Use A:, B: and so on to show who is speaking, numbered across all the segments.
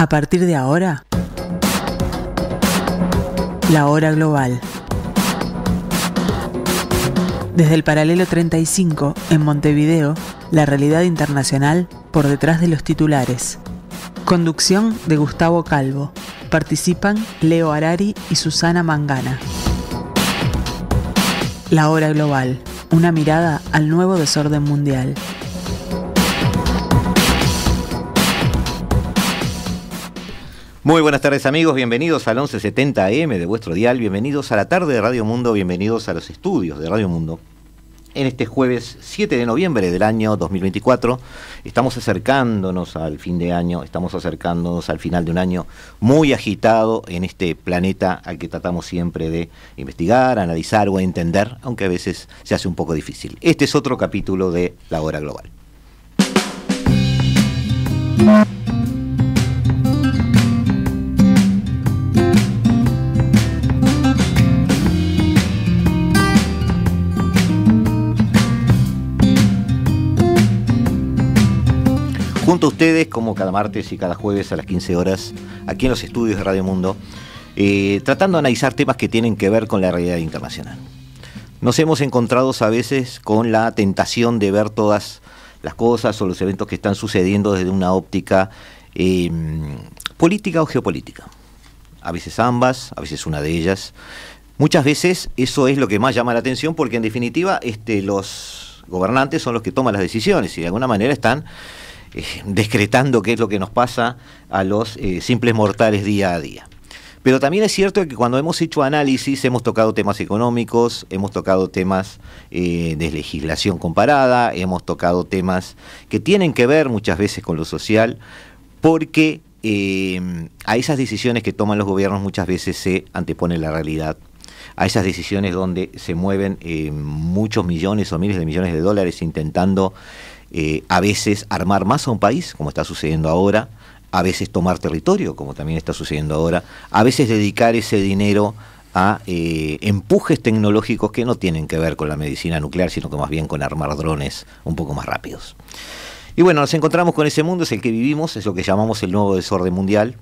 A: A partir de ahora, la hora global. Desde el paralelo 35, en Montevideo, la realidad internacional por detrás de los titulares. Conducción de Gustavo Calvo. Participan Leo Arari y Susana Mangana. La hora global. Una mirada al nuevo desorden mundial.
B: Muy buenas tardes amigos, bienvenidos al 1170 AM de vuestro dial, bienvenidos a la tarde de Radio Mundo, bienvenidos a los estudios de Radio Mundo. En este jueves 7 de noviembre del año 2024 estamos acercándonos al fin de año, estamos acercándonos al final de un año muy agitado en este planeta al que tratamos siempre de investigar, analizar o entender, aunque a veces se hace un poco difícil. Este es otro capítulo de La Hora Global. junto a ustedes, como cada martes y cada jueves a las 15 horas, aquí en los estudios de Radio Mundo, eh, tratando de analizar temas que tienen que ver con la realidad internacional. Nos hemos encontrado a veces con la tentación de ver todas las cosas o los eventos que están sucediendo desde una óptica em, política o geopolítica. A veces ambas, a veces una de ellas. Muchas veces eso es lo que más llama la atención porque en definitiva este, los gobernantes son los que toman las decisiones y de alguna manera están eh, descretando qué es lo que nos pasa a los eh, simples mortales día a día. Pero también es cierto que cuando hemos hecho análisis hemos tocado temas económicos, hemos tocado temas eh, de legislación comparada, hemos tocado temas que tienen que ver muchas veces con lo social, porque a esas decisiones que toman los gobiernos muchas veces se antepone la realidad. A esas decisiones donde se mueven muchos millones o miles de millones de dólares intentando eh, a veces armar más a un país, como está sucediendo ahora, a veces tomar territorio, como también está sucediendo ahora, a veces dedicar ese dinero a eh, empujes tecnológicos que no tienen que ver con la medicina nuclear, sino que más bien con armar drones un poco más rápidos. Y bueno, nos encontramos con ese mundo, es el que vivimos, es lo que llamamos el nuevo desorden mundial.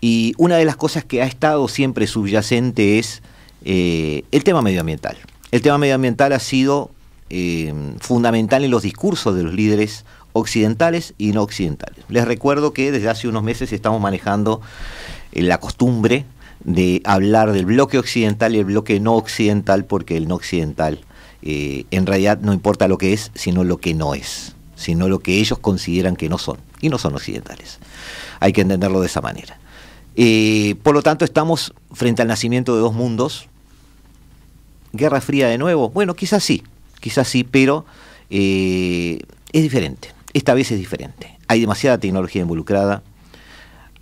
B: Y una de las cosas que ha estado siempre subyacente es eh, el tema medioambiental. El tema medioambiental ha sido eh, fundamental en los discursos de los líderes occidentales y no occidentales. Les recuerdo que desde hace unos meses estamos manejando eh, la costumbre de hablar del bloque occidental y el bloque no occidental, porque el no occidental eh, en realidad no importa lo que es, sino lo que no es, sino lo que ellos consideran que no son, y no son occidentales. Hay que entenderlo de esa manera. por lo tanto, estamos frente al nacimiento de dos mundos. ¿Guerra fría de nuevo? Bueno, quizás sí, quizás sí, pero eh, es diferente. Esta vez es diferente. Hay demasiada tecnología involucrada,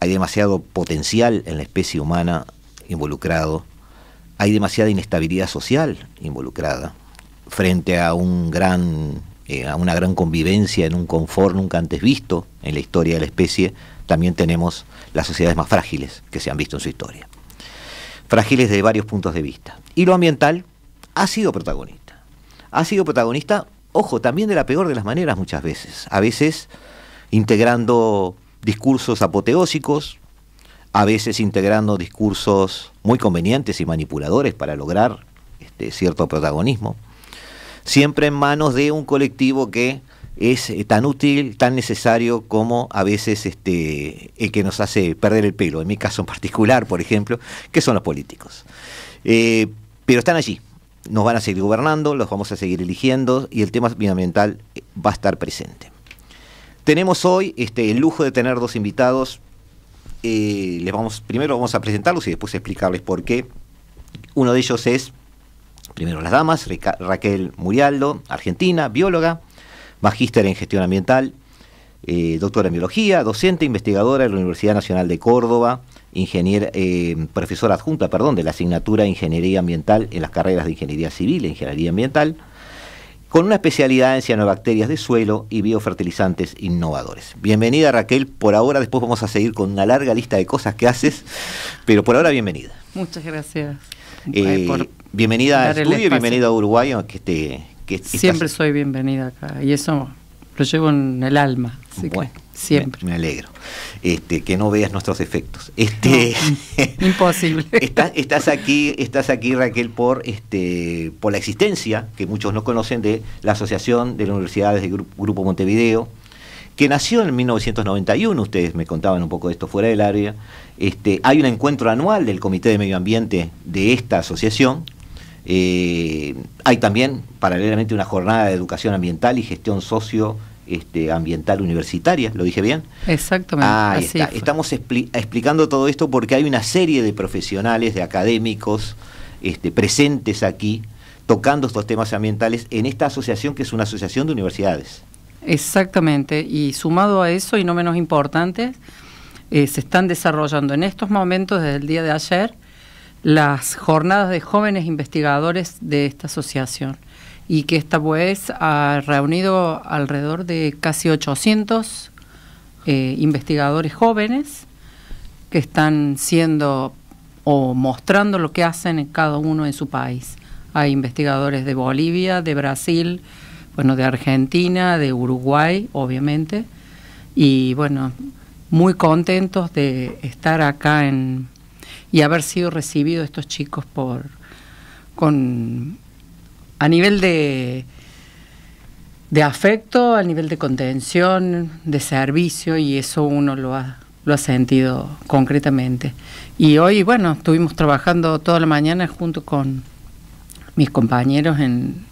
B: hay demasiado potencial en la especie humana involucrado, hay demasiada inestabilidad social involucrada frente a un gran eh, a una gran convivencia en un confort nunca antes visto en la historia de la especie, también tenemos las sociedades más frágiles que se han visto en su historia. Frágiles de varios puntos de vista. Y lo ambiental ha sido protagonista ha sido protagonista, ojo, también de la peor de las maneras muchas veces. A veces integrando discursos apoteósicos, a veces integrando discursos muy convenientes y manipuladores para lograr este, cierto protagonismo, siempre en manos de un colectivo que es eh, tan útil, tan necesario como a veces este, el que nos hace perder el pelo, en mi caso en particular, por ejemplo, que son los políticos. Eh, pero están allí, nos van a seguir gobernando, los vamos a seguir eligiendo y el tema ambiental va a estar presente. Tenemos hoy este, el lujo de tener dos invitados. Eh, les vamos, primero vamos a presentarlos y después explicarles por qué. Uno de ellos es, primero las damas, Raquel Murialdo, argentina, bióloga, magíster en gestión ambiental, eh, doctora en biología, docente investigadora de la Universidad Nacional de Córdoba, ingeniera, eh, profesora adjunta perdón, de la asignatura de Ingeniería Ambiental en las carreras de Ingeniería Civil e Ingeniería Ambiental, con una especialidad en cianobacterias de suelo y biofertilizantes innovadores. Bienvenida Raquel, por ahora después vamos a seguir con una larga lista de cosas que haces, pero por ahora bienvenida.
A: Muchas gracias. Eh,
B: bienvenida a estudio, bienvenida a Uruguay, que esté que Siempre
A: soy bienvenida acá y eso lo llevo en el alma. Siempre.
B: Me, alegro. Este, que no veas nuestros efectos. Este,
A: imposible. estás
B: aquí, estás aquí, Raquel, este, por la existencia, que muchos no conocen, de la Asociación de las Universidades del Grupo, Montevideo, que nació en 1991, ustedes me contaban un poco de esto fuera del área. hay un encuentro anual del Comité de Medio Ambiente de esta asociación. Eh, hay también, paralelamente, una jornada de educación ambiental y gestión socio este, ambiental universitaria, ¿lo dije bien?
A: Exactamente. Ah,
B: Estamos explicando todo esto porque hay una serie de profesionales, de académicos este, presentes aquí tocando estos temas ambientales en esta asociación que es una asociación de universidades.
A: Exactamente, y sumado a eso, y no menos importante, eh, se están desarrollando en estos momentos, desde el día de ayer, las jornadas de jóvenes investigadores de esta asociación y que esta pues ha reunido alrededor de casi 800 eh, investigadores jóvenes que están siendo o mostrando lo que hacen en cada uno en su país. Hay investigadores de Bolivia, de Brasil, bueno, de Argentina, de Uruguay, obviamente, y bueno, muy contentos de estar acá en, y haber sido recibidos estos chicos por con a nivel de, de afecto, a nivel de contención, de servicio, y eso uno lo ha, lo ha sentido concretamente. Y hoy, bueno, estuvimos trabajando toda la mañana junto con mis compañeros en,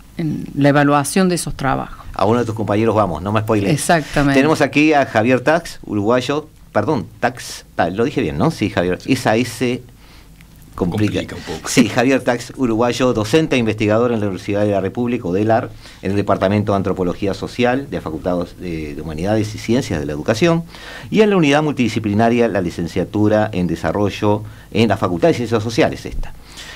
A: la evaluación de esos trabajos.
B: A uno de tus compañeros vamos, no me spoilé. Exactamente. Tenemos aquí a Javier Tax, uruguayo, perdón, Tax, lo dije bien, ¿no? Sí, Javier, es a complica. Sí, Javier Tax, uruguayo, docente e investigador en la Universidad de la República, UDELAR en el Departamento de Antropología Social de la Facultad de Humanidades y Ciencias de la Educación, y en la unidad multidisciplinaria, la licenciatura en Desarrollo en la Facultad de Ciencias Sociales, esta.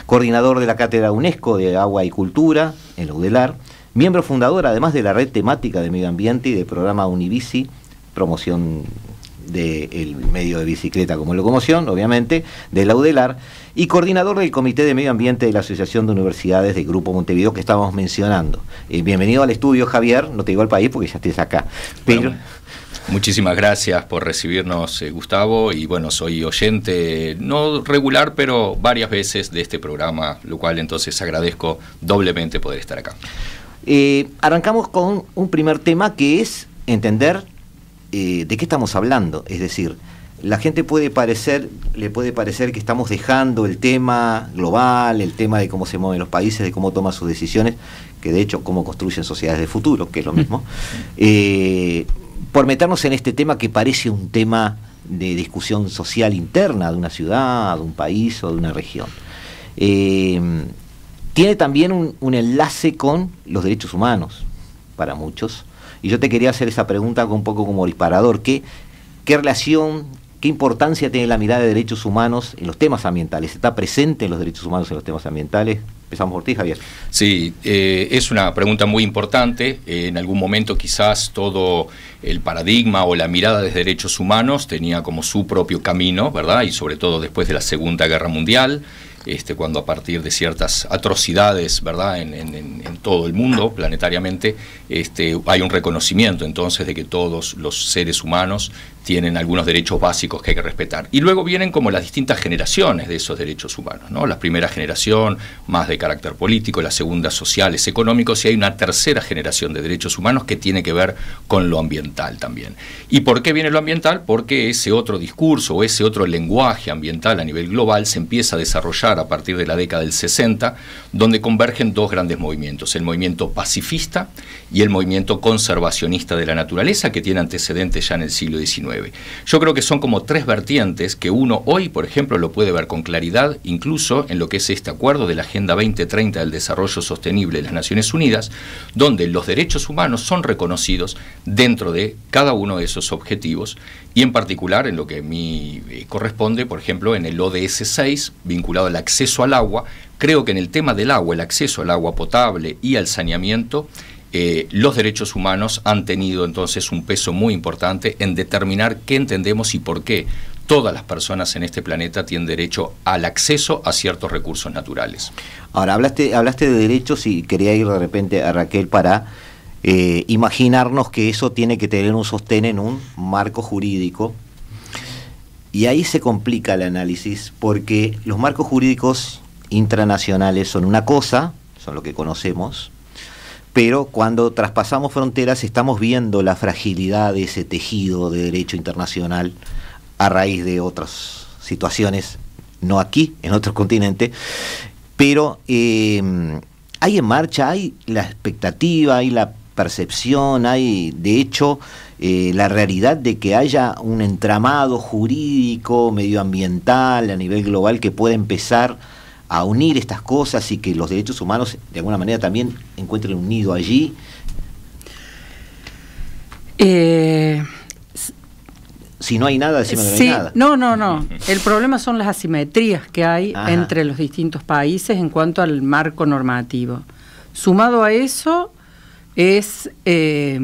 B: Coordinador de la Cátedra UNESCO de Agua y Cultura, en la UDELAR, miembro fundador además de la red temática de medio ambiente y del programa Univici promoción del medio de bicicleta como locomoción, obviamente, de la UDELAR, y coordinador del Comité de Medio Ambiente de la Asociación de Universidades del Grupo Montevideo que estábamos mencionando. Eh, bienvenido al estudio, Javier. No te digo al país
C: porque ya estés acá. Pero... muchísimas gracias por recibirnos, eh, Gustavo. Y bueno, soy oyente, no regular, pero varias veces de este programa, lo cual entonces agradezco doblemente poder estar acá. Eh, arrancamos con un primer
B: tema que es entender de qué estamos hablando, es decir, la gente puede parecer, le puede parecer que estamos dejando el tema global, el tema de cómo se mueven los países, de cómo toman sus decisiones, que de hecho cómo construyen sociedades de futuro, que es lo mm. mismo, eh, por meternos en este tema que parece un tema de discusión social interna de una ciudad, de un país o de una región. Eh, tiene también un, enlace con los derechos humanos, para muchos. Y yo te quería hacer esa pregunta un poco como disparador, ¿qué, qué relación ¿Qué importancia tiene la mirada de derechos humanos en los temas ambientales? ¿Está presente en los derechos humanos en los temas ambientales?
C: Empezamos por ti, Javier. Sí, eh, es una pregunta muy importante. Eh, en algún momento quizás todo el paradigma o la mirada de derechos humanos tenía como su propio camino, ¿verdad? Y sobre todo después de la Segunda Guerra Mundial, este, cuando a partir de ciertas atrocidades, ¿verdad?, en, en todo el mundo, planetariamente, este, hay un reconocimiento entonces de que todos los seres humanos tienen algunos derechos básicos que hay que respetar. Y luego vienen como las distintas generaciones de esos derechos humanos, ¿no? La primera generación más de carácter político, la segunda sociales, económicos, y hay una tercera generación de derechos humanos que tiene que ver con lo ambiental también. ¿Y por qué viene lo ambiental? Porque ese otro discurso o ese otro lenguaje ambiental a nivel global se empieza a desarrollar a partir de la década del 60, donde convergen dos grandes movimientos, el movimiento pacifista y el movimiento conservacionista de la naturaleza, que tiene antecedentes ya en el siglo XIX. Yo creo que son como tres vertientes que uno hoy, por ejemplo, lo puede ver con claridad, incluso en lo que es este acuerdo de la Agenda 2030 del Desarrollo Sostenible de las Naciones Unidas, donde los derechos humanos son reconocidos dentro de cada uno de esos objetivos y en particular en lo que a mí eh, corresponde, por ejemplo, en el ODS 6, vinculado al acceso al agua, creo que en el tema del agua, el acceso al agua potable y al saneamiento, eh, los derechos humanos han tenido entonces un peso muy importante en determinar qué entendemos y por qué todas las personas en este planeta tienen derecho al acceso a ciertos recursos naturales. Ahora,
B: hablaste, hablaste de derechos y quería ir de repente a Raquel para eh, imaginarnos que eso tiene que tener un sostén en un marco jurídico. Y ahí se complica el análisis porque los marcos jurídicos intranacionales son una cosa, son lo que conocemos, pero cuando traspasamos fronteras estamos viendo la fragilidad de ese tejido de derecho internacional a raíz de otras situaciones, no aquí, en otro continente. pero eh, hay en marcha, hay la expectativa, hay la percepción, hay de hecho eh, la realidad de que haya un entramado jurídico, medioambiental a nivel global que pueda empezar a unir estas cosas y que los derechos humanos de alguna manera también encuentren un nido allí?
A: Eh,
B: si no hay nada, decime que no hay nada.
A: No, no, no. El problema son las asimetrías que hay entre los distintos países en cuanto al marco normativo. Sumado a eso es eh,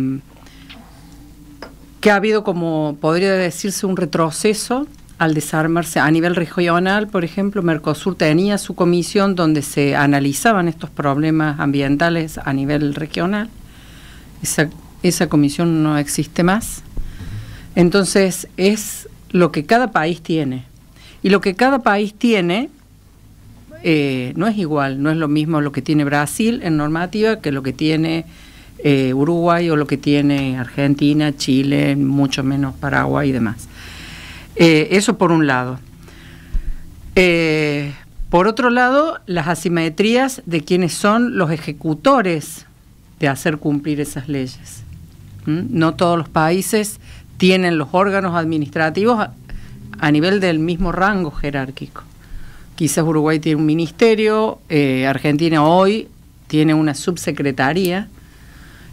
A: que ha habido como, podría decirse, un retroceso al desarmarse a nivel regional, por ejemplo, Mercosur tenía su comisión donde se analizaban estos problemas ambientales a nivel regional. Esa, comisión no existe más. Entonces es lo que cada país tiene. Y lo que cada país tiene eh, no es igual, no es lo mismo lo que tiene Brasil en normativa que lo que tiene eh, Uruguay o lo que tiene Argentina, Chile, mucho menos Paraguay y demás. Eh, eso por un lado. Eh, por otro lado, las asimetrías de quienes son los ejecutores de hacer cumplir esas leyes. ¿Mm? No todos los países tienen los órganos administrativos a, nivel del mismo rango jerárquico. Quizás Uruguay tiene un ministerio, eh, Argentina hoy tiene una subsecretaría.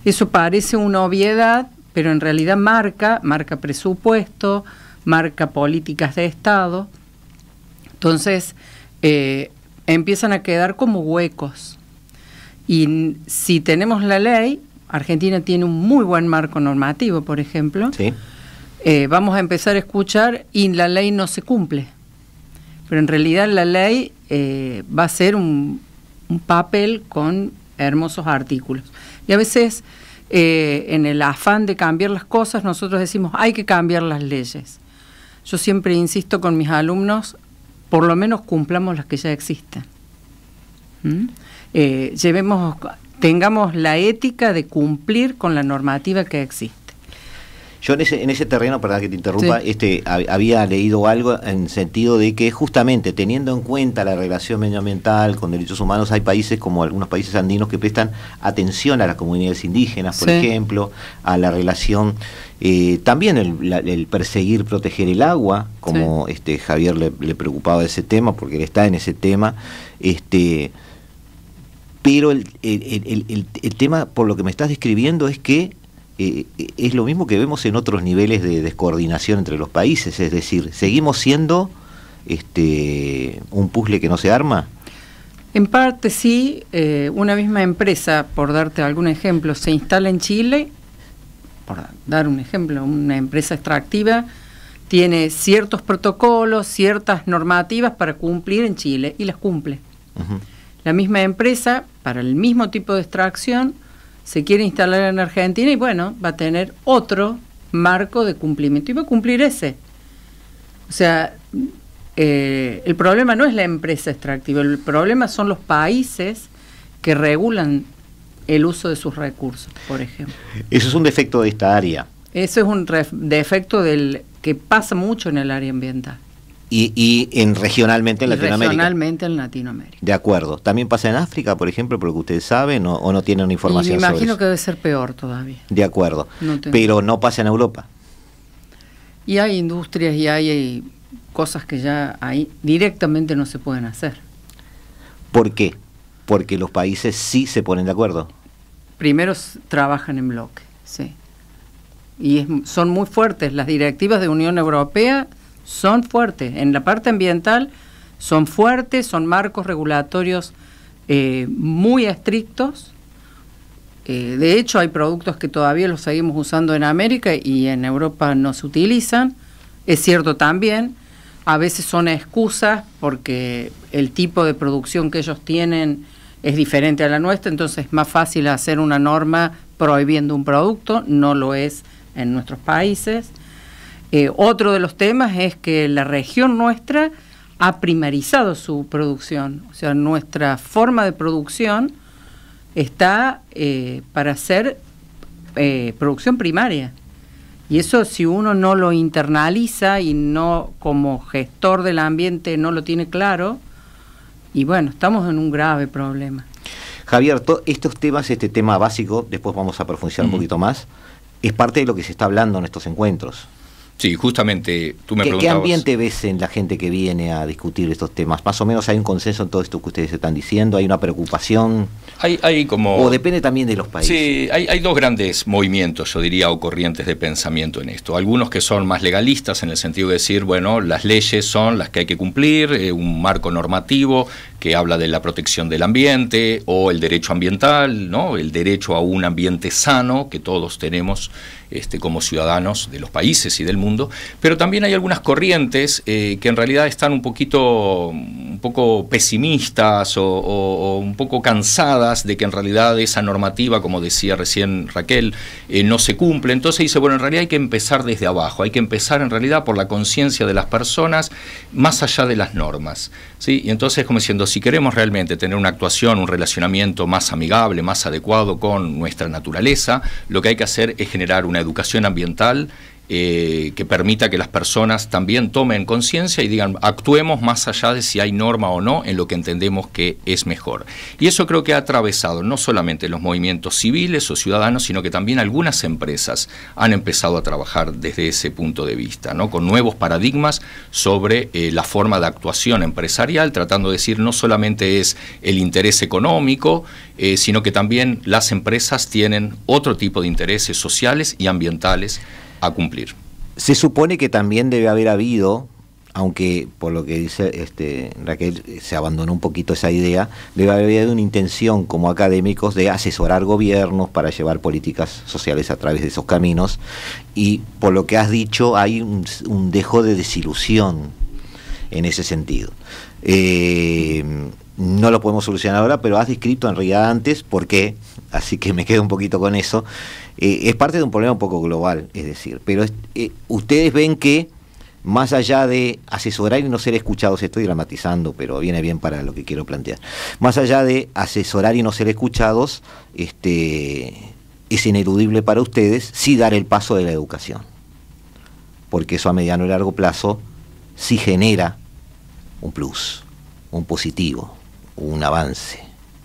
A: Eso parece una obviedad, pero en realidad marca, marca presupuesto, marca políticas de Estado. Entonces, eh, empiezan a quedar como huecos. Y si tenemos la ley, Argentina tiene un muy buen marco normativo, por ejemplo, eh, vamos a empezar a escuchar y la ley no se cumple. Pero en realidad la ley eh, va a ser un, papel con hermosos artículos. Y a veces, en el afán de cambiar las cosas, nosotros decimos, hay que cambiar las leyes. Yo siempre insisto con mis alumnos, por lo menos cumplamos las que ya existen. ¿Mm? Eh, llevemos, tengamos la ética de cumplir con la normativa que existe.
B: Yo en ese, terreno, perdón que te interrumpa, este, había leído algo en sentido de que justamente teniendo en cuenta la relación medioambiental con derechos humanos, hay países como algunos países andinos que prestan atención a las comunidades indígenas, por ejemplo, a la relación, eh, también el, perseguir, proteger el agua, como este, Javier le, preocupaba preocupaba ese tema, porque él está en ese tema. Este, pero el, tema, por lo que me estás describiendo, es que eh, eh, es lo mismo que vemos en otros niveles de descoordinación entre los países, es decir, seguimos siendo este, un puzzle que no se arma.
A: En parte sí, eh, una misma empresa, por darte algún ejemplo, se instala en Chile, por dar un ejemplo, una empresa extractiva tiene ciertos protocolos, ciertas normativas para cumplir en Chile y las cumple. La misma empresa, para el mismo tipo de extracción, se quiere instalar en Argentina y bueno, va a tener otro marco de cumplimiento y va a cumplir ese. O sea, eh, el problema no es la empresa extractiva, el problema son los países que regulan el uso de sus recursos, por ejemplo.
B: Eso es un defecto de esta área.
A: Eso es un defecto del que pasa mucho en el área ambiental
B: y, en regionalmente en Latinoamérica.
A: Regionalmente en Latinoamérica.
B: De acuerdo. ¿También pasa en África, por ejemplo, porque ustedes saben o, o no tienen información? me imagino
A: que debe ser peor todavía.
B: De acuerdo. Pero no pasa en Europa.
A: Y hay industrias y hay, eh, cosas que ya ahí directamente no se pueden hacer.
B: ¿Por qué? Porque los países sí se ponen de acuerdo.
A: Primero trabajan en bloque, sí. Y son muy fuertes las directivas de Unión Europea son fuertes. En la parte ambiental son fuertes, son marcos regulatorios eh, muy estrictos. Eh, de hecho, hay productos que todavía los seguimos usando en América y en Europa no se utilizan. Es cierto también. A veces son excusas porque el tipo de producción que ellos tienen es diferente a la nuestra, entonces es más fácil hacer una norma prohibiendo un producto, no lo es en nuestros países. Eh, otro de los temas es que la región nuestra ha primarizado su producción, o sea, nuestra forma de producción está eh, para ser eh, producción primaria. Y eso si uno no lo internaliza y no como gestor del ambiente no lo tiene claro, y bueno, estamos en un grave problema.
B: Javier, estos temas, este tema básico, después vamos a profundizar un poquito más, es parte de lo que se está hablando en estos encuentros.
C: Sí, justamente tú me ¿Qué, preguntabas. ¿Qué ambiente
B: ves en la gente que viene a discutir estos temas? Más o menos hay un consenso en todo esto que ustedes están diciendo, hay una preocupación.
C: Hay, como. O depende también de los países. Sí, hay, dos grandes movimientos, yo diría, o corrientes de pensamiento en esto. Algunos que son más legalistas en el sentido de decir, bueno, las leyes son las que hay que cumplir, eh, un marco normativo, que habla de la protección del ambiente o el derecho ambiental, ¿no? el derecho a un ambiente sano que todos tenemos este, como ciudadanos de los países y del mundo, pero también hay algunas corrientes eh, que en realidad están un poquito un poco pesimistas o, un poco cansadas de que en realidad esa normativa, como decía recién Raquel, eh, no se cumple. Entonces dice, bueno, en realidad hay que empezar desde abajo, hay que empezar en realidad por la conciencia de las personas más allá de las normas. ¿sí? Y entonces como diciendo, si queremos realmente tener una actuación, un relacionamiento más amigable, más adecuado con nuestra naturaleza, lo que hay que hacer es generar una educación ambiental eh, que permita que las personas también tomen conciencia y digan, actuemos más allá de si hay norma o no en lo que entendemos que es mejor. Y eso creo que ha atravesado no solamente los movimientos civiles o ciudadanos, sino que también algunas empresas han empezado a trabajar desde ese punto de vista, ¿no? con nuevos paradigmas sobre eh, la forma de actuación empresarial, tratando de decir no solamente es el interés económico, eh, sino que también las empresas tienen otro tipo de intereses sociales y ambientales a cumplir.
B: Se supone que también debe haber habido, aunque por lo que dice este, Raquel eh, se abandonó un poquito esa idea, debe haber habido una intención como académicos de asesorar gobiernos para llevar políticas sociales a través de esos caminos y por lo que has dicho hay un, dejo de desilusión en ese sentido. Eh, no lo podemos solucionar ahora, pero has descrito en realidad antes por qué, así que me quedo un poquito con eso. Eh, es parte de un problema un poco global, es decir, pero eh, ustedes ven que más allá de asesorar y no ser escuchados, estoy dramatizando, pero viene bien para lo que quiero plantear, más allá de asesorar y no ser escuchados, este, es ineludible para ustedes si dar el paso de la educación, porque eso a mediano y largo plazo sí genera un plus, un positivo, un avance.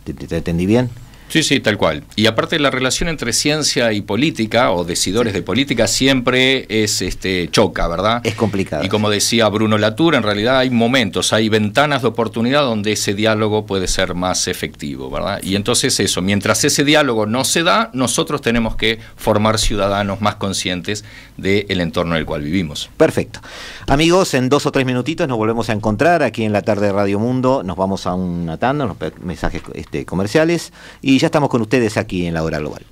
C: ¿Te, entendí bien? Sí, sí, tal cual. Y aparte la relación entre ciencia y política o decidores de política siempre es este choca, ¿verdad? Es complicado. Y como decía Bruno Latour, en realidad hay momentos, hay ventanas de oportunidad donde ese diálogo puede ser más efectivo, ¿verdad? Y entonces eso, mientras ese diálogo no se da, nosotros tenemos que formar ciudadanos más conscientes del entorno en el cual vivimos. Perfecto. Amigos, en dos o tres
B: minutitos nos volvemos a encontrar aquí en la tarde de Radio Mundo. Nos vamos a un tanda, unos mensajes este, comerciales y y ya estamos con ustedes aquí en la hora global.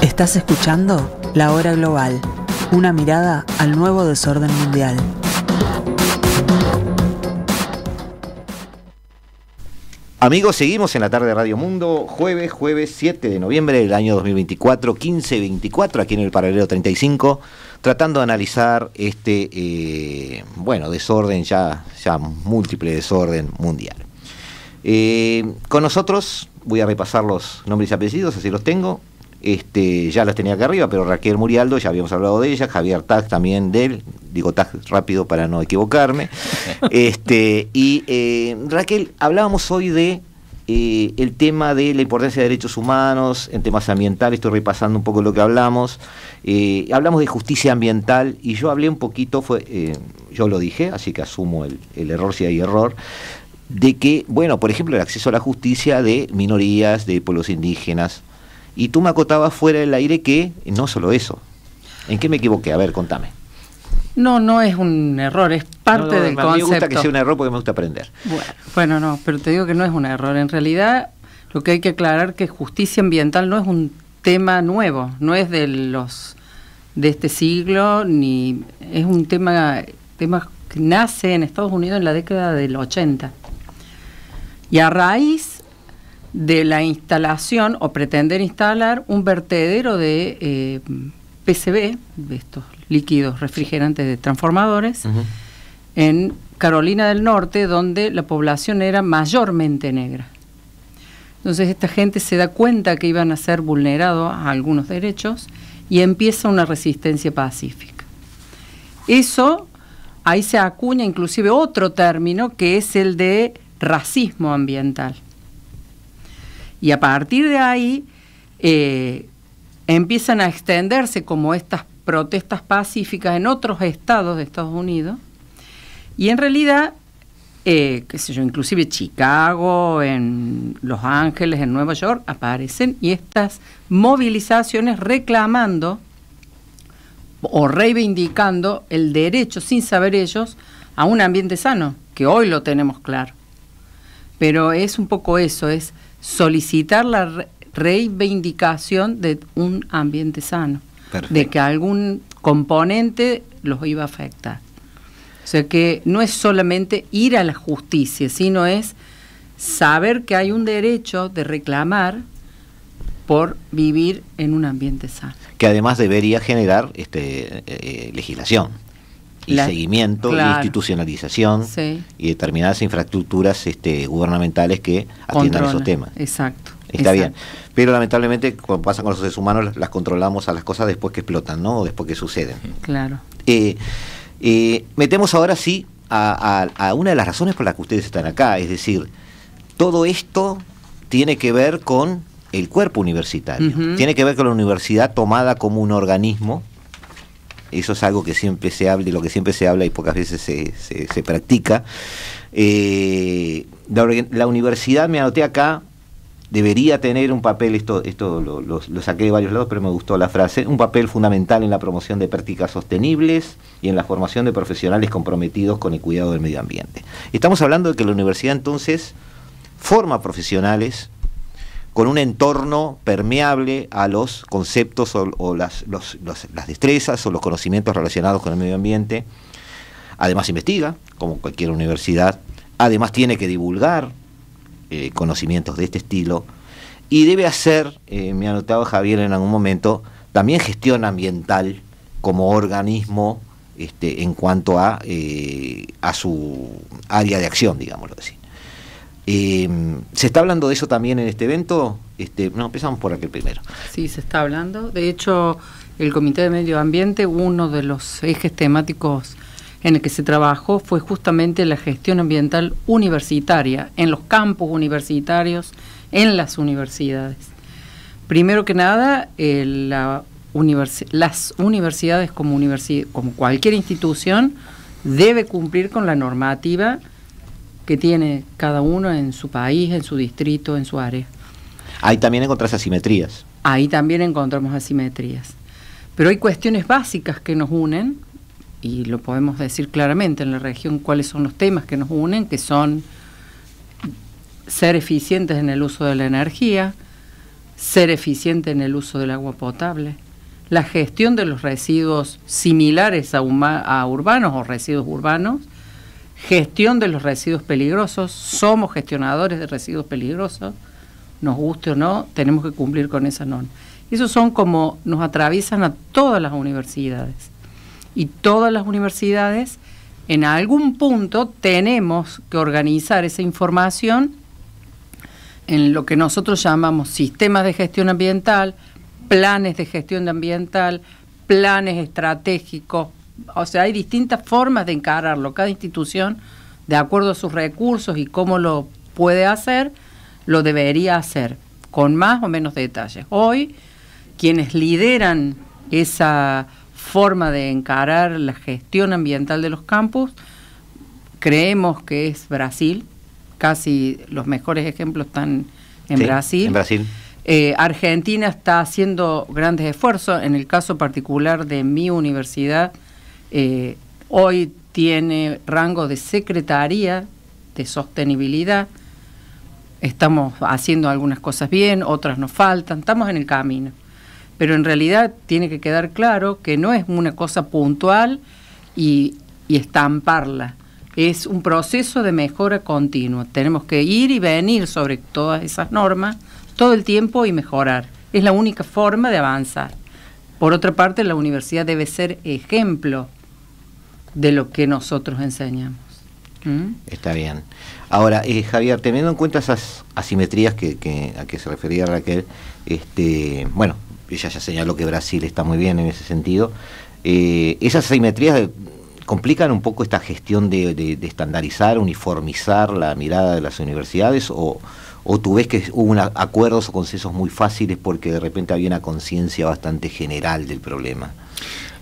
A: Estás escuchando La Hora Global, una mirada al nuevo desorden mundial.
B: Amigos, seguimos en la tarde de Radio Mundo, jueves, jueves 7 de noviembre del año 2024, 15.24, aquí en el paralelo 35, tratando de analizar este, eh, bueno, desorden, ya, ya múltiple desorden mundial. Eh, con nosotros, voy a repasar los nombres y apellidos, así los tengo. Este, ya las tenía acá arriba, pero Raquel Murialdo, ya habíamos hablado de ella, Javier Tag también de él, digo Tag rápido para no equivocarme. este, y eh, Raquel, hablábamos hoy de eh, el tema de la importancia de derechos humanos, en temas ambientales, estoy repasando un poco lo que hablamos. Eh, hablamos de justicia ambiental y yo hablé un poquito, fue, yo lo dije, así que asumo el, el error si hay error, de que, bueno, por ejemplo, el acceso a la justicia de minorías, de pueblos indígenas, y tú me acotabas fuera del aire que no solo eso. ¿En qué me equivoqué? A ver, contame.
A: No, no es un error, es parte del concepto. A mí me gusta que sea un
B: error porque me gusta aprender.
A: Bueno, no, pero te digo que no es un error. En realidad, lo que hay que aclarar que justicia ambiental no es un tema nuevo, no es de los de este siglo ni es un tema tema que nace en Estados Unidos en la década del 80. Y a raíz de la instalación o pretender instalar un vertedero de eh, PCB, de estos líquidos refrigerantes de transformadores, en Carolina del Norte, donde la población era mayormente negra. Entonces esta gente se da cuenta que iban a ser vulnerados a algunos derechos y empieza una resistencia pacífica. Eso, ahí se acuña inclusive otro término que es el de racismo ambiental. Y a partir de ahí eh, empiezan a extenderse como estas protestas pacíficas en otros estados de Estados Unidos. Y en realidad, eh, qué sé yo, inclusive Chicago, en Los Ángeles, en Nueva York, aparecen y estas movilizaciones reclamando o reivindicando el derecho, sin saber ellos, a un ambiente sano, que hoy lo tenemos claro. Pero es un poco eso, es solicitar la reivindicación de un ambiente sano, de que algún componente los iba a afectar. O sea que no es solamente ir a la justicia, sino es saber que hay un derecho de reclamar por vivir en un ambiente sano.
B: Que además debería generar este, eh, eh, legislación y seguimiento institucionalización y determinadas infraestructuras este, gubernamentales que atiendan esos temas.
A: Exacto. Está bien.
B: Pero lamentablemente, cuando pasa con los seres humanos, las controlamos a las cosas después que explotan, ¿no? O después que suceden. Claro. Eh, eh, metemos ahora sí a, una de las razones por las que ustedes están acá, es decir, todo esto tiene que ver con el cuerpo universitario, tiene que ver con la universidad tomada como un organismo eso es algo que siempre se habla, de lo que siempre se habla y pocas veces se, se, practica. Eh, la, universidad, me anoté acá, debería tener un papel, esto, esto lo, saqué de varios lados, pero me gustó la frase, un papel fundamental en la promoción de prácticas sostenibles y en la formación de profesionales comprometidos con el cuidado del medio ambiente. Estamos hablando de que la universidad entonces forma profesionales con un entorno permeable a los conceptos o, las, destrezas o los conocimientos relacionados con el medio ambiente. Además investiga, como cualquier universidad. Además tiene que divulgar eh, conocimientos de este estilo. Y debe hacer, eh, me ha anotado Javier en algún momento, también gestión ambiental como organismo este, en cuanto a, eh, a su área de acción, digámoslo así. Eh, ¿Se está hablando de eso también en este evento? Este, no, empezamos por aquel primero.
A: Sí, se está hablando. De hecho, el Comité de Medio Ambiente, uno de los ejes temáticos en el que se trabajó fue justamente la gestión ambiental universitaria, en los campos universitarios, en las universidades. Primero que nada, eh, la las universidades como, como cualquier institución debe cumplir con la normativa que tiene cada uno en su país, en su distrito, en su área.
B: Ahí también encontrás asimetrías.
A: Ahí también encontramos asimetrías. Pero hay cuestiones básicas que nos unen, y lo podemos decir claramente en la región cuáles son los temas que nos unen, que son ser eficientes en el uso de la energía, ser eficiente en el uso del agua potable, la gestión de los residuos similares a urbanos o residuos urbanos, gestión de los residuos peligrosos, somos gestionadores de residuos peligrosos, nos guste o no, tenemos que cumplir con esa norma. Esos son como nos atraviesan a todas las universidades. Y todas las universidades, en algún punto, tenemos que organizar esa información en lo que nosotros llamamos sistemas de gestión ambiental, planes de gestión ambiental, planes estratégicos, o sea, hay distintas formas de encararlo, cada institución, de acuerdo a sus recursos y cómo lo puede hacer, lo debería hacer, con más o menos detalles. Hoy, quienes lideran esa forma de encarar la gestión ambiental de los campus, creemos que es Brasil, casi los mejores ejemplos están en Brasil. En Brasil. Eh, Argentina está haciendo grandes esfuerzos, en el caso particular de mi universidad, eh, hoy tiene rango de secretaría de sostenibilidad. Estamos haciendo algunas cosas bien, otras nos faltan, estamos en el camino. Pero en realidad tiene que quedar claro que no es una cosa puntual y, y estamparla. Es un proceso de mejora continua. Tenemos que ir y venir sobre todas esas normas todo el tiempo y mejorar. Es la única forma de avanzar. Por otra parte, la universidad debe ser ejemplo de lo que nosotros enseñamos. ¿Mm?
B: Está bien. Ahora, eh, Javier, teniendo en cuenta esas asimetrías que, a que se refería Raquel, este, bueno, ella ya señaló que Brasil está muy bien en ese sentido, eh, esas asimetrías eh, complican un poco esta gestión de, estandarizar, uniformizar la mirada de las universidades o, o tú ves que hubo acuerdos o consensos muy fáciles porque de repente había una conciencia bastante general del problema?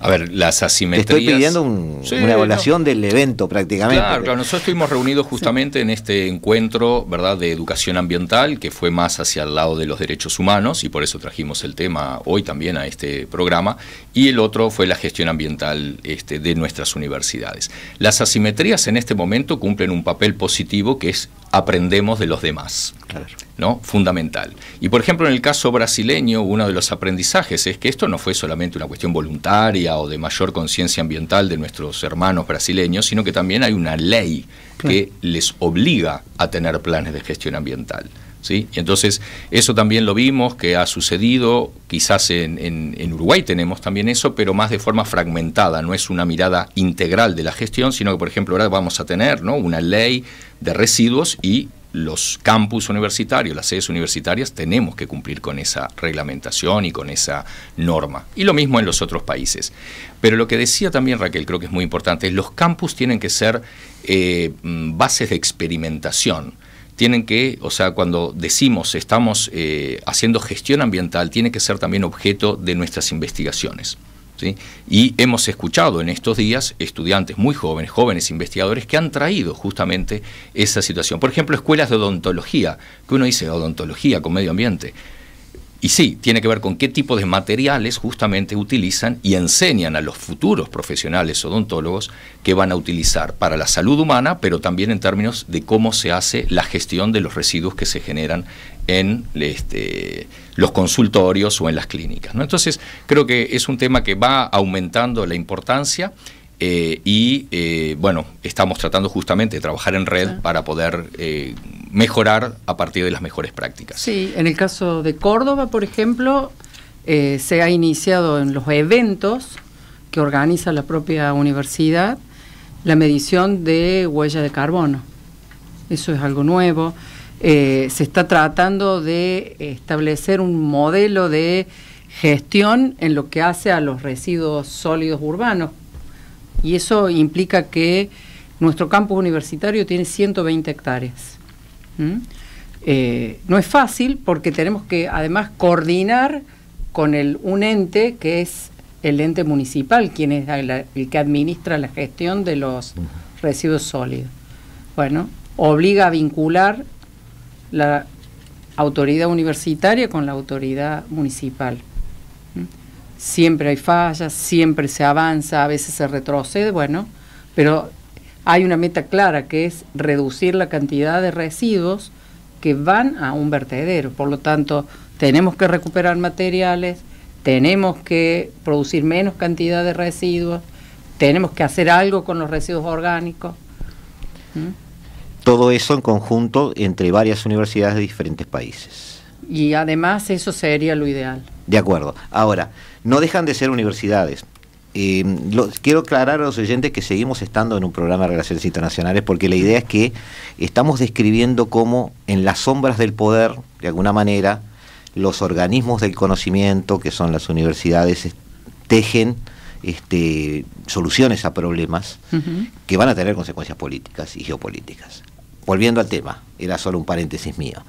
B: A ver, las
C: asimetrías. estoy pidiendo una evaluación
B: del evento prácticamente. Claro, claro,
C: nosotros estuvimos reunidos justamente en este encuentro ¿verdad? de educación ambiental que fue más hacia el lado de los derechos humanos y por eso trajimos el tema hoy también a este programa. Y el otro fue la gestión ambiental este, de nuestras universidades. Las asimetrías en este momento cumplen un papel positivo que es aprendemos de los demás. Claro. ¿no? Fundamental. Y por ejemplo, en el caso brasileño, uno de los aprendizajes es que esto no fue solamente una cuestión voluntaria o de mayor conciencia ambiental de nuestros hermanos brasileños, sino que también hay una ley que les obliga a tener planes de gestión ambiental. ¿Sí? Y entonces, eso también lo vimos, que ha sucedido, quizás en, en, Uruguay tenemos también eso, pero más de forma fragmentada, no es una mirada integral de la gestión, sino que, por ejemplo, ahora vamos a tener ¿no? una ley de residuos y los campus universitarios, las sedes universitarias, tenemos que cumplir con esa reglamentación y con esa norma. Y lo mismo en los otros países. Pero lo que decía también Raquel, creo que es muy importante, los campus tienen que ser eh, mm, bases de experimentación. Tienen que, o sea, cuando decimos estamos eh, haciendo gestión ambiental, tiene que ser también objeto de nuestras investigaciones. Y hemos escuchado en estos días estudiantes muy jóvenes, jóvenes investigadores que han traído justamente esa situación. Por ejemplo, escuelas de odontología, que uno dice odontología con medio ambiente. Y sí, tiene que ver con qué tipo de materiales justamente utilizan y enseñan a los futuros profesionales odontólogos que van a utilizar para la salud humana, pero también en términos de cómo se hace la gestión de los residuos que se generan en este, los consultorios o en las clínicas. ¿no? Entonces, creo que es un tema que va aumentando la importancia eh, y eh, bueno, estamos tratando justamente de trabajar en red para poder eh, mejorar a partir de las mejores prácticas.
A: Sí, en el caso de Córdoba, por ejemplo, se ha iniciado en los eventos que organiza la propia universidad la medición de huella de carbono. Eso es algo nuevo. se está tratando de establecer un modelo de gestión en lo que hace a los residuos sólidos urbanos, y eso implica que nuestro campus universitario tiene 120 hectáreas. ¿Mm? Eh, no es fácil porque tenemos que además coordinar con el, un ente que es el ente municipal, quien es el que administra la gestión de los residuos sólidos. Bueno, obliga a vincular la autoridad universitaria con la autoridad municipal siempre hay fallas, siempre se avanza, a veces se retrocede, bueno, pero hay una meta clara que es reducir la cantidad de residuos que van a un vertedero. Por lo tanto, tenemos que recuperar materiales, tenemos que producir menos cantidad de residuos, tenemos que hacer algo con los residuos orgánicos.
B: Todo eso en conjunto entre varias universidades de diferentes países.
A: Y además eso sería lo ideal.
B: De acuerdo. Ahora, no dejan de ser universidades. quiero aclarar a los oyentes que seguimos estando en un programa de relaciones internacionales porque la idea es que estamos describiendo cómo en las sombras del poder, de alguna manera, los organismos del conocimiento, que son las universidades, tejen este, soluciones a problemas que van a tener consecuencias políticas y geopolíticas volviendo al tema, era solo un paréntesis mío,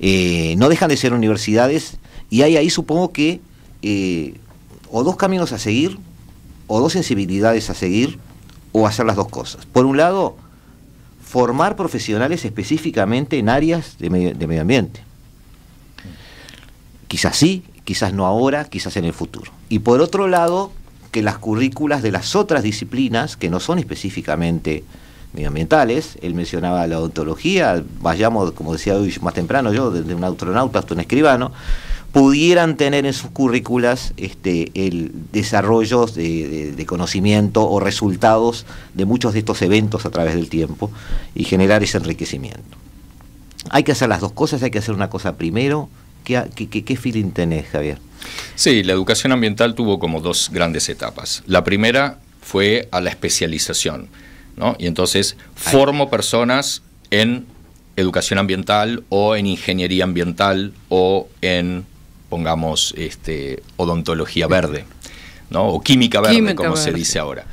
B: eh, no dejan de ser universidades y hay ahí supongo que eh, o dos caminos a seguir, o dos sensibilidades a seguir, o hacer las dos cosas. Por un lado, formar profesionales específicamente en áreas de de medio ambiente. Quizás sí, quizás no ahora, quizás en el futuro. Y por otro lado, que las currículas de las otras disciplinas que no son específicamente medioambientales, él mencionaba la odontología, vayamos, como decía hoy más temprano yo, desde un astronauta hasta un escribano, pudieran tener en sus currículas este, el desarrollo de, conocimiento o resultados de muchos de estos eventos a través del tiempo y generar ese enriquecimiento. Hay que hacer las dos cosas, hay que hacer
C: una cosa primero. qué feeling tenés, Javier? Sí, la educación ambiental tuvo como dos grandes etapas. La primera fue a la especialización y entonces formo personas en educación ambiental o en ingeniería ambiental o en, pongamos, este, odontología verde, ¿no? O química verde, como se dice ahora.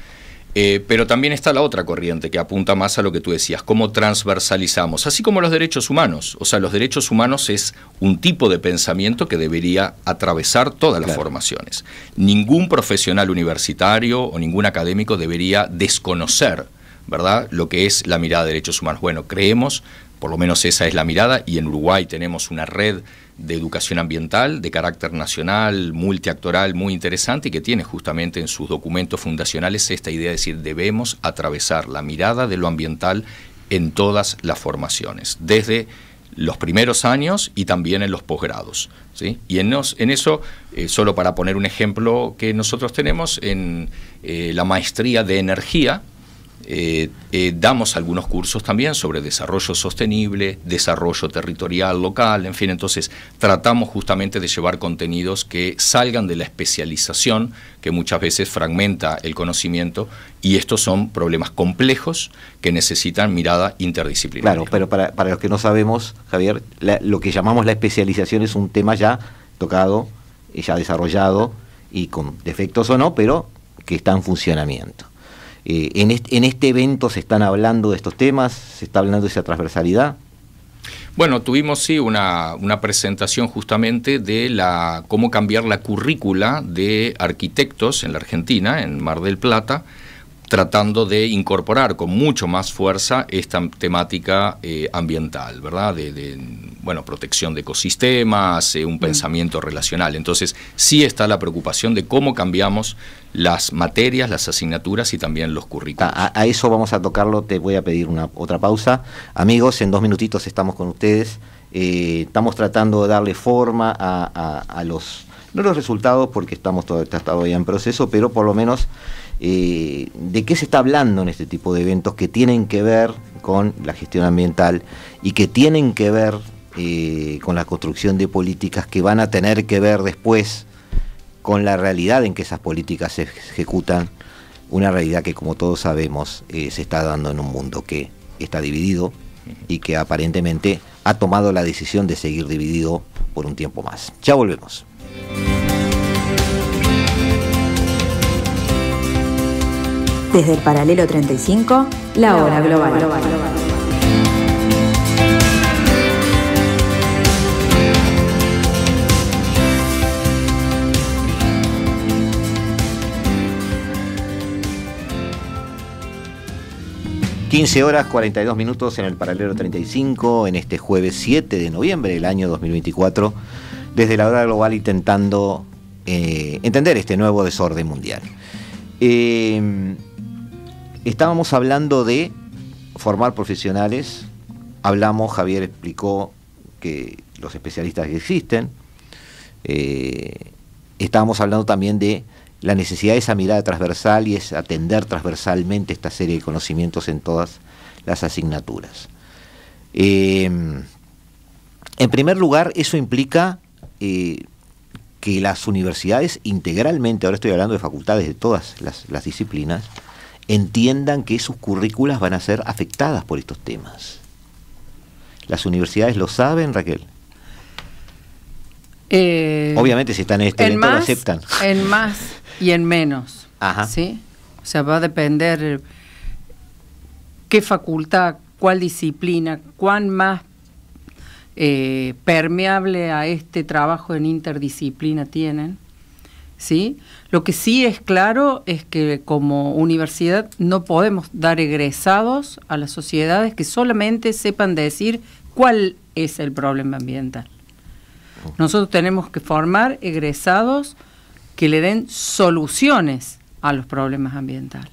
C: Eh, pero también está la otra corriente que apunta más a lo que tú decías, cómo transversalizamos, así como los derechos humanos. O sea, los derechos humanos es un tipo de pensamiento que debería atravesar todas las formaciones. Ningún profesional universitario o ningún académico debería desconocer ¿verdad? Lo que es la mirada de derechos humanos. Bueno, creemos, por lo menos esa es la mirada, y en Uruguay tenemos una red de educación ambiental de carácter nacional, multiactoral, muy interesante, y que tiene justamente en sus documentos fundacionales esta idea de decir debemos atravesar la mirada de lo ambiental en todas las formaciones, desde los primeros años y también en los posgrados. Y en, eso, eh, solo para poner un ejemplo que nosotros tenemos, en eh, la maestría de energía, eh, eh, damos algunos cursos también sobre desarrollo sostenible, desarrollo territorial, local, en fin, entonces tratamos justamente de llevar contenidos que salgan de la especialización, que muchas veces fragmenta el conocimiento, y estos son problemas complejos que necesitan mirada interdisciplinaria. Claro, pero para, para los que no sabemos, Javier, lo que
B: llamamos la especialización es un tema ya tocado, eh, ya desarrollado, y con defectos o no, pero que está en funcionamiento. Eh, en, este, evento se están hablando de estos temas? ¿Se está hablando de esa transversalidad?
C: Bueno, tuvimos sí una, presentación justamente de cómo cambiar la currícula de arquitectos en la Argentina, en Mar del Plata, tratando de incorporar con mucho más fuerza esta temática eh, ambiental, ¿verdad? De, bueno, protección de ecosistemas, eh, un mm. pensamiento relacional. Entonces, sí está la preocupación de cómo cambiamos las materias, las asignaturas y también los currículos. A, eso vamos a tocarlo,
B: te voy a pedir una otra pausa. Amigos, en dos minutitos estamos con ustedes. Eh, estamos tratando de darle forma a, los, no los resultados porque estamos todavía en proceso, pero por lo menos eh, de qué se está hablando en este tipo de eventos que tienen que ver con la gestión ambiental y que tienen que ver eh, con la construcción de políticas que van a tener que ver después con la realidad en que esas políticas se ejecutan, una realidad que como todos sabemos eh, se está dando en un mundo que está dividido y que aparentemente ha tomado la decisión de seguir dividido por un tiempo más. Ya volvemos.
C: Desde el paralelo 35, la
A: hora
B: global. ...15 horas 42 minutos en el paralelo 35... ...en este jueves 7 de noviembre del año 2024... ...desde la hora global intentando... Eh, ...entender este nuevo desorden mundial... Eh, estábamos hablando de formar profesionales, hablamos, Javier explicó que los especialistas existen, eh, estábamos hablando también de la necesidad de esa mirada transversal y es atender transversalmente esta serie de conocimientos en todas las asignaturas. Eh, en primer lugar, eso implica eh, que las universidades integralmente, ahora estoy hablando de facultades de todas las disciplinas, entiendan que sus currículas van a ser afectadas por estos temas. ¿Las universidades lo saben, Raquel?
A: Eh, Obviamente
B: si están en este en lo aceptan.
A: En más y en menos. Ajá. ¿sí? O sea, va a depender qué facultad, cuál disciplina, cuán más eh, permeable a este trabajo en interdisciplina tienen. ¿sí? Lo que sí es claro es que como universidad no podemos dar egresados a las sociedades que solamente sepan decir cuál es el problema ambiental. Nosotros tenemos que formar egresados que le den soluciones a los problemas ambientales.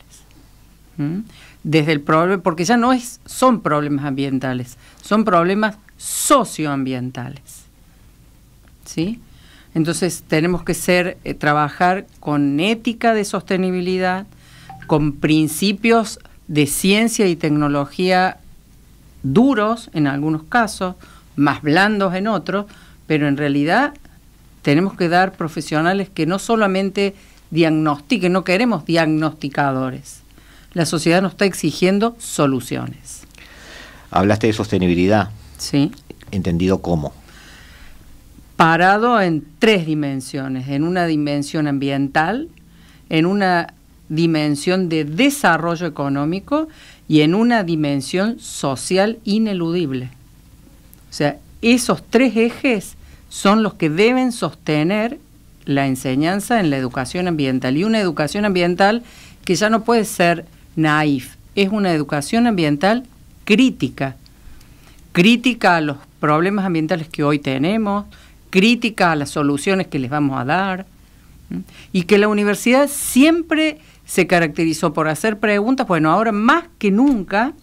A: Desde el porque ya no es, son problemas ambientales, son problemas socioambientales. ¿Sí? Entonces tenemos que ser, eh, trabajar con ética de sostenibilidad, con principios de ciencia y tecnología duros en algunos casos, más blandos en otros, pero en realidad tenemos que dar profesionales que no solamente diagnostiquen, no queremos diagnosticadores. La sociedad nos está exigiendo soluciones.
B: Hablaste de sostenibilidad. Sí. Entendido cómo
A: parado en tres dimensiones, en una dimensión ambiental, en una dimensión de desarrollo económico y en una dimensión social ineludible. O sea, esos tres ejes son los que deben sostener la enseñanza en la educación ambiental. Y una educación ambiental que ya no puede ser naif, es una educación ambiental crítica. Crítica a los problemas ambientales que hoy tenemos, Crítica a las soluciones que les vamos a dar. Y que la universidad siempre se caracterizó por hacer preguntas, bueno, ahora más que nunca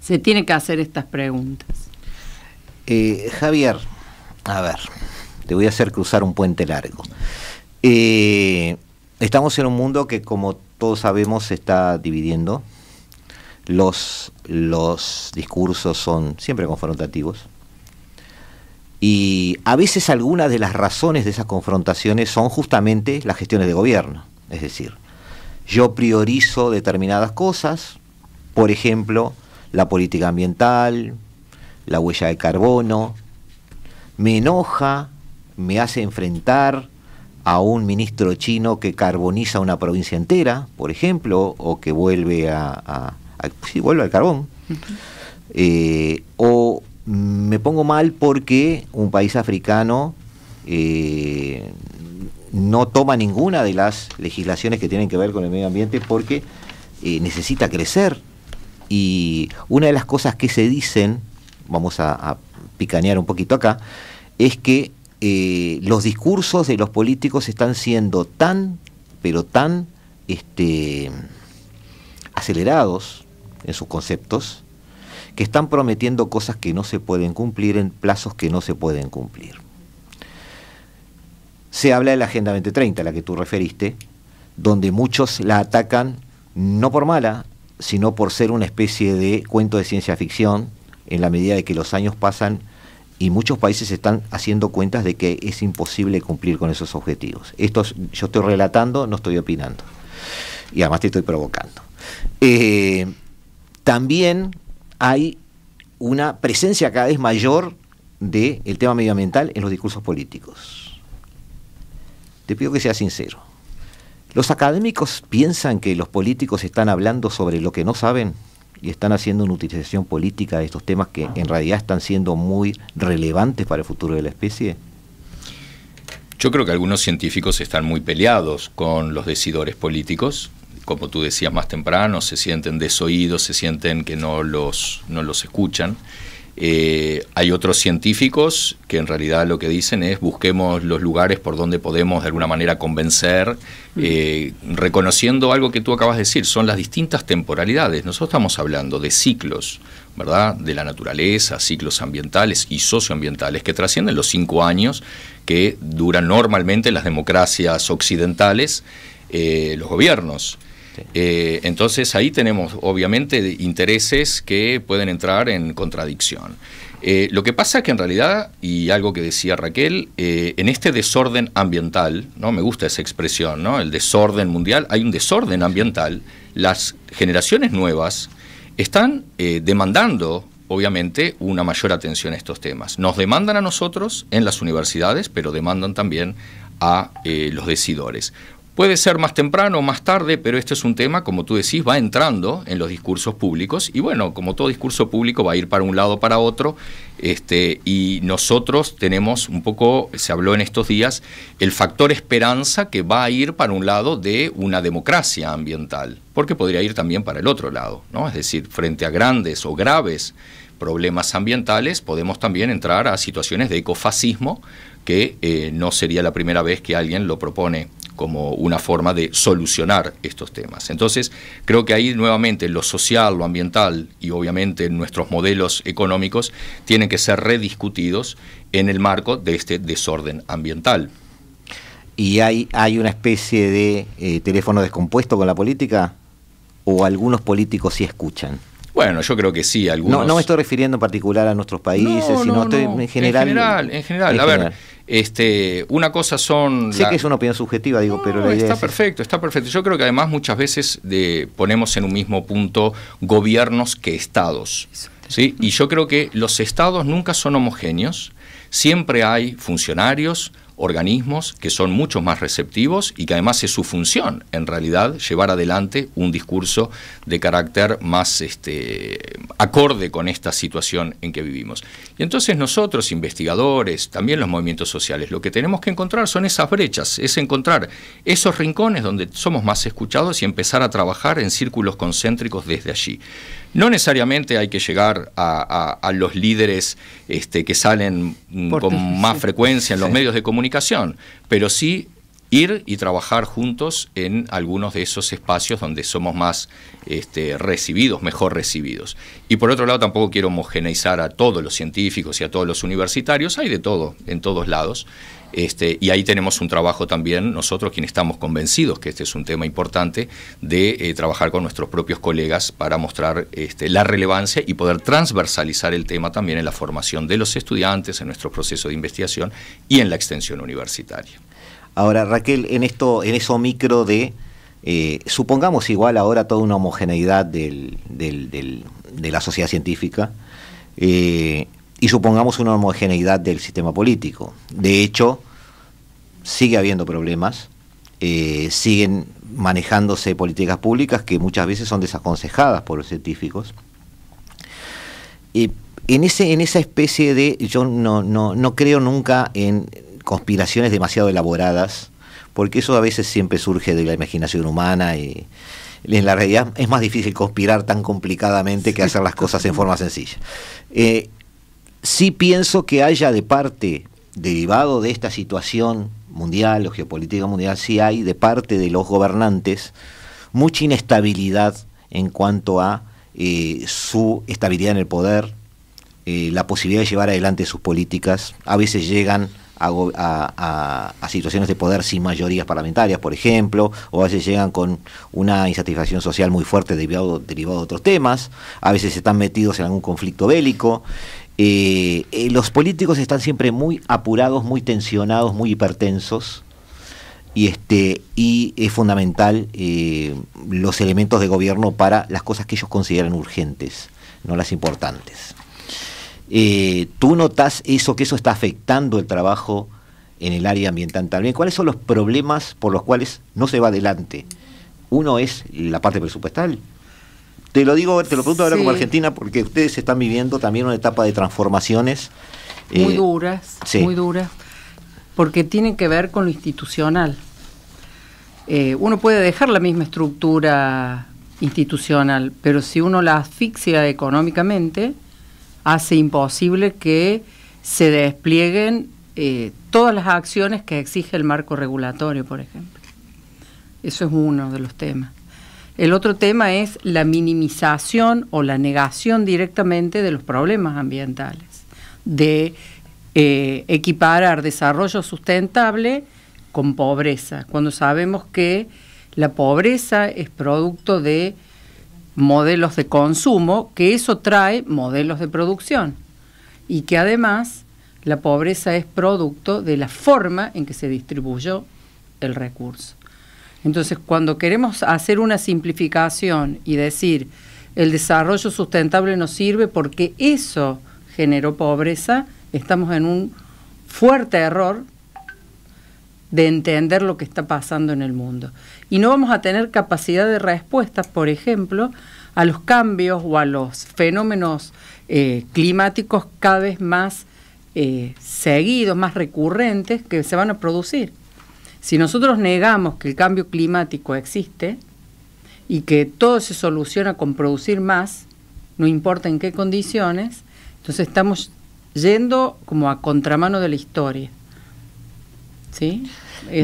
A: se tiene que hacer estas preguntas.
B: Eh, Javier, a ver, te voy a hacer cruzar un puente largo. Eh, estamos en un mundo que, como todos sabemos, se está dividiendo. Los, los discursos son siempre confrontativos y a veces algunas de las razones de esas confrontaciones son justamente las gestiones de gobierno. Es decir, yo priorizo determinadas cosas, por ejemplo, la política ambiental, la huella de carbono, me enoja, me hace enfrentar a un ministro chino que carboniza una provincia entera, por ejemplo, o que vuelve a, vuelve al carbón, eh, o me pongo mal porque un país africano eh, no toma ninguna de las legislaciones que tienen que ver con el medio ambiente porque eh, necesita crecer. Y una de las cosas que se dicen, vamos a, a picanear un poquito acá, es que eh, los discursos de los políticos están siendo tan, pero tan, este, acelerados en sus conceptos, que están prometiendo cosas que no se pueden cumplir en plazos que no se pueden cumplir. Se habla de la Agenda 2030, a la que tú referiste, donde muchos la atacan no por mala, sino por ser una especie de cuento de ciencia ficción, en la medida de que los años pasan y muchos países están haciendo cuentas de que es imposible cumplir con esos objetivos. Esto yo estoy relatando, no estoy opinando. Y además te estoy provocando. Eh, también hay una presencia cada vez mayor del tema medioambiental en los discursos políticos. Te pido que seas sincero. ¿Los académicos piensan que los políticos están hablando sobre lo que no saben y están haciendo una utilización política de estos temas que en realidad están siendo muy relevantes para el futuro de la especie?
C: Yo creo que algunos científicos están muy peleados con los decidores políticos como tú decías más temprano, se sienten desoídos, se sienten que no los, no los escuchan. Eh, hay otros científicos que en realidad lo que dicen es busquemos los lugares por donde podemos de alguna manera convencer, eh, reconociendo algo que tú acabas de decir, son las distintas temporalidades. Nosotros estamos hablando de ciclos, ¿verdad? De la naturaleza, ciclos ambientales y socioambientales que trascienden los cinco años que duran normalmente las democracias occidentales, eh, los gobiernos. Eh, entonces ahí tenemos obviamente intereses que pueden entrar en contradicción. Eh, lo que pasa es que en realidad, y algo que decía Raquel, eh, en este desorden ambiental, ¿no? me gusta esa expresión, ¿no? el desorden mundial, hay un desorden ambiental, las generaciones nuevas están demandando obviamente una mayor atención a estos temas. Nos demandan a nosotros en las universidades, pero demandan también a los decidores. Puede ser más temprano, o más tarde, pero este es un tema, como tú decís, va entrando en los discursos públicos y bueno, como todo discurso público va a ir para un lado para otro, este, y nosotros tenemos un poco, se habló en estos días, el factor esperanza que va a ir para un lado de una democracia ambiental, porque podría ir también para el otro lado, ¿no? Es decir, frente a grandes o graves problemas ambientales, podemos también entrar a situaciones de ecofascismo, que eh, no sería la primera vez que alguien lo propone como una forma de solucionar estos temas. Entonces, creo que ahí nuevamente lo social, lo ambiental y obviamente nuestros modelos económicos tienen que ser rediscutidos en el marco de este desorden ambiental. ¿Y hay, hay una especie de
B: eh, teléfono descompuesto con la política? ¿O algunos políticos sí escuchan?
C: Bueno, yo creo que sí, algunos. No, me
B: estoy refiriendo en particular a nuestros países, sino en general. En general, en
C: general. a ver, este, una cosa son... Sé que es
B: una opinión subjetiva, digo, pero... está
C: perfecto, está perfecto. Yo creo que además muchas veces ponemos en un mismo punto gobiernos que estados. ¿sí? Y yo creo que los estados nunca son homogéneos, siempre hay funcionarios, organismos que son mucho más receptivos y que además es su función, en realidad, llevar adelante un discurso de carácter más este, acorde con esta situación en que vivimos. Y entonces nosotros, investigadores, también los movimientos sociales, lo que tenemos que encontrar son esas brechas, es encontrar esos rincones donde somos más escuchados y empezar a trabajar en círculos concéntricos desde allí. No necesariamente hay que llegar a, los líderes este, que salen mm, con más frecuencia en los medios de comunicación, pero sí ir y trabajar juntos en algunos de esos espacios donde somos más este, recibidos, mejor recibidos. Y por otro lado, tampoco quiero homogeneizar a todos los científicos y a todos los universitarios, hay de todo, en todos lados. Este, y ahí tenemos un trabajo también, nosotros quienes estamos convencidos que este es un tema importante, de eh, trabajar con nuestros propios colegas para mostrar este, la relevancia y poder transversalizar el tema también en la formación de los estudiantes, en nuestro proceso de investigación y en la extensión universitaria. Ahora, Raquel, en esto, en eso micro
B: de, eh, supongamos igual ahora toda una homogeneidad de la sociedad científica eh, y supongamos una homogeneidad del sistema político. De hecho, sigue habiendo problemas, eh, siguen manejándose políticas públicas que muchas veces son desaconsejadas por los científicos. en, ese, en esa especie de, yo no creo nunca en conspiraciones demasiado elaboradas, porque eso a veces siempre surge de la imaginación humana y en la realidad es más difícil conspirar tan complicadamente que hacer las cosas en forma sencilla. Eh, sí pienso que haya de parte, derivado de esta situación mundial o geopolítica mundial, sí hay de parte de los gobernantes mucha inestabilidad en cuanto a eh, su estabilidad en el poder, eh, la posibilidad de llevar adelante sus políticas. A veces llegan a, a, situaciones de poder sin mayorías parlamentarias, por ejemplo, o a veces llegan con una insatisfacción social muy fuerte derivado, derivado de otros temas, a veces están metidos en algún conflicto bélico. Eh, eh, los políticos están siempre muy apurados, muy tensionados, muy hipertensos. Y, este, y es fundamental eh, los elementos de gobierno para las cosas que ellos consideran urgentes, no las importantes. Eh, ¿Tú notas eso, que eso está afectando el trabajo en el área ambiental también? ¿Cuáles son los problemas por los cuales no se va adelante? Uno es la parte presupuestal. Te lo digo, te lo pregunto ahora como Argentina, porque ustedes están viviendo también una etapa de transformaciones.
A: Eh, muy duras, muy duras, porque tienen que ver con lo institucional. Eh, uno puede dejar la misma estructura institucional, pero si uno la asfixia económicamente, hace imposible que se desplieguen eh, todas las acciones que exige el marco regulatorio, por ejemplo. Eso es uno de los temas. El otro tema es la minimización o la negación directamente de los problemas ambientales, de eh, equiparar desarrollo sustentable con pobreza, cuando sabemos que la pobreza es producto de modelos de consumo, que eso trae modelos de producción y que además la pobreza es producto de la forma en que se distribuyó el recurso. Entonces, cuando queremos hacer una simplificación y decir el desarrollo sustentable no sirve porque eso generó pobreza, estamos en un fuerte error de entender lo que está pasando en el mundo. Y no vamos a tener capacidad de respuesta, por ejemplo, a los cambios o a los fenómenos eh, climáticos cada vez más eh, seguidos, más recurrentes que se van a producir. Si nosotros negamos que el cambio climático existe y que todo se soluciona con producir más, no importa en qué condiciones, entonces estamos yendo como a contramano de la historia.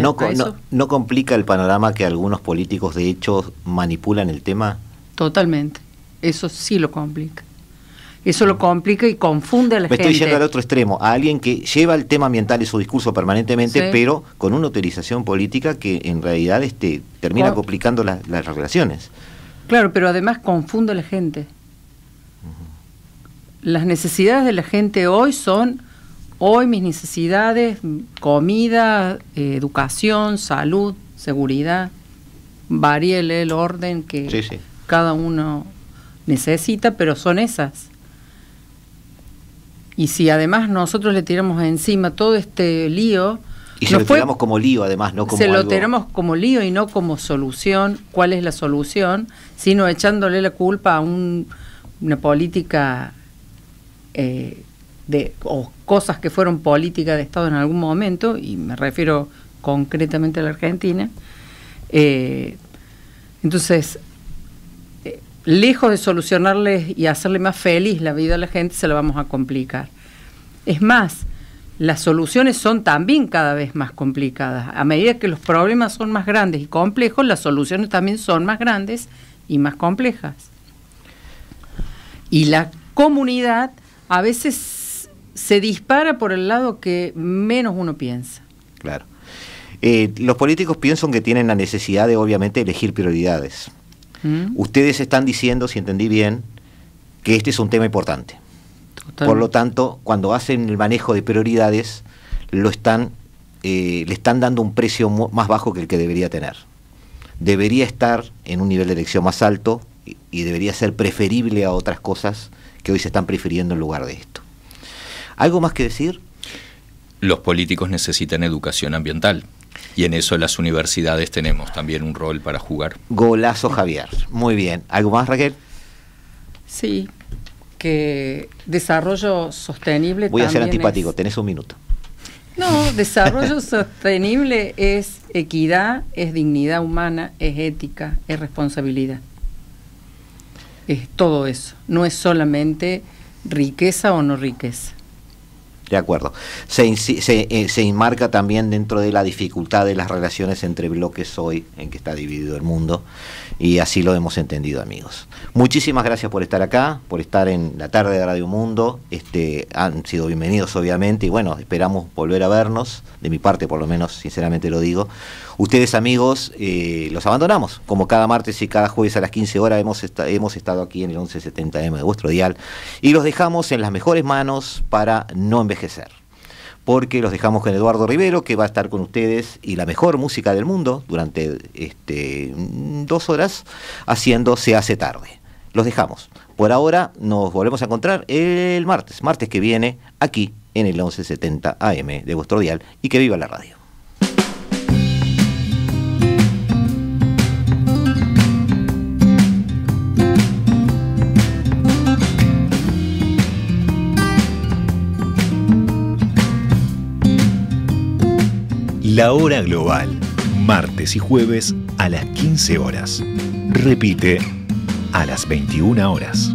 A: No,
B: complica el panorama que algunos políticos de hecho manipulan el tema?
A: Totalmente. Eso sí lo complica. Eso lo complica y confunde a la gente. Me estoy yendo al
B: otro extremo, a alguien que lleva el tema ambiental en su discurso permanentemente, pero con una utilización política que en realidad este, termina complicando las relaciones.
A: Claro, pero además confunde a la gente. Las necesidades de la gente hoy son hoy mis necesidades, comida, eh, educación, salud, seguridad, varíe el orden que cada uno necesita, pero son esas. Y si además nosotros le tiramos encima todo este lío... Y se lo tiramos
B: como lío además, no como... Se lo tiramos
A: como lío y no como solución, cuál es la solución, sino echándole la culpa a una política... Eh, o cosas que fueron políticas de Estado en algún momento, y me refiero concretamente a la Argentina. Eh, entonces, eh, lejos de solucionarles y hacerle más feliz la vida a la gente, se la vamos a complicar. Es más, las soluciones son también cada vez más complicadas. A medida que los problemas son más grandes y complejos, las soluciones también son más grandes y más complejas. Y la comunidad a veces se dispara por el lado que menos uno piensa.
B: Claro. Eh, los políticos piensan que tienen la necesidad de, obviamente, elegir prioridades. Mm. Ustedes están diciendo, si entendí bien, que este es un tema importante. Por lo tanto, cuando hacen el manejo de prioridades, lo están, eh, le están dando un precio más bajo que el que debería tener. Debería estar en un nivel de elección más alto y debería ser preferible a otras cosas que hoy se están prefiriendo en lugar de esto.
C: ¿Algo más que decir? Los políticos necesitan educación ambiental. Y en eso las universidades tenemos también un rol para jugar.
B: Golazo
C: Javier. Muy bien. ¿Algo más, Raquel?
A: Sí, que desarrollo sostenible. Voy a ser antipático,
B: tenés un minuto.
A: No, desarrollo sostenible es equidad, es dignidad humana, es ética, es responsabilidad. Es todo eso. No es solamente riqueza o no riqueza.
B: De acuerdo. Se, eh, se, enmarca también dentro de la dificultad de las relaciones entre bloques hoy en que está dividido el mundo y así lo hemos entendido amigos. Muchísimas gracias por estar acá, por estar en la tarde de Radio Mundo. Este, han sido bienvenidos obviamente y bueno, esperamos volver a vernos, de mi parte por lo menos sinceramente lo digo. Ustedes amigos eh, los abandonamos, como cada martes y cada jueves a las 15 horas hemos, hemos estado aquí en el 1170M de vuestro dial y los dejamos en las mejores manos para no envejecer porque los dejamos con Eduardo Rivero, que va a estar con ustedes y la mejor música del mundo durante este, dos horas haciendo Se hace tarde. Los dejamos. Por ahora nos volvemos a encontrar el martes, martes que viene, aquí en el 1170 AM de vuestro dial y que viva la radio. La hora global, martes y jueves a
C: las 15 horas. Repite a las 21 horas.